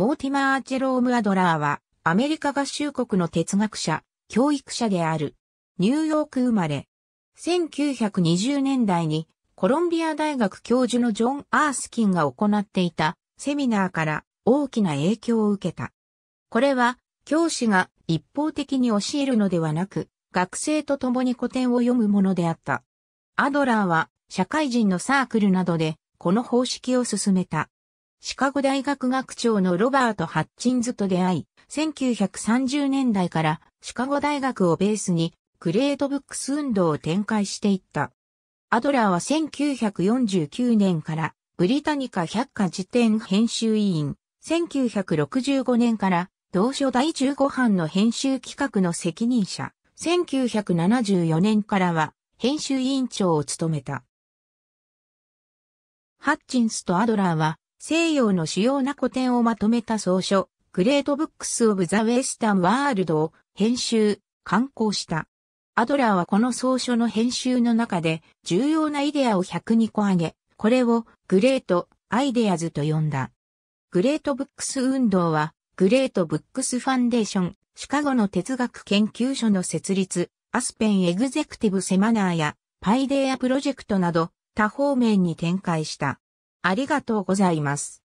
モーティマー・ジェローム・アドラーは、アメリカ合衆国の哲学者、教育者である。ニューヨーク生まれ。1920年代に、コロンビア大学教授のジョン・アースキンが行っていたセミナーから大きな影響を受けた。これは、教師が一方的に教えるのではなく、学生と共に古典を読むものであった。アドラーは、社会人のサークルなどで、この方式を進めた。シカゴ大学学長のロバート・ハッチンズと出会い、1930年代からシカゴ大学をベースにグレートブックス運動を展開していった。アドラーは1949年からブリタニカ百科辞典編集委員、1965年から同書第15版の編集企画の責任者、1974年からは編集委員長を務めた。ハッチンスとアドラーは西洋の主要な古典をまとめた総書、グレートブックス・オブ・ザ・ウェスタン・ワールドを編集、刊行した。アドラーはこの総書の編集の中で重要なイデアを102個挙げ、これをグレート・アイデアズと呼んだ。グレートブックス運動は、グレートブックスファンデーション、シカゴの哲学研究所の設立、アスペンエグゼクティブセマナーや、パイデアプロジェクトなど、多方面に展開した。ありがとうございます。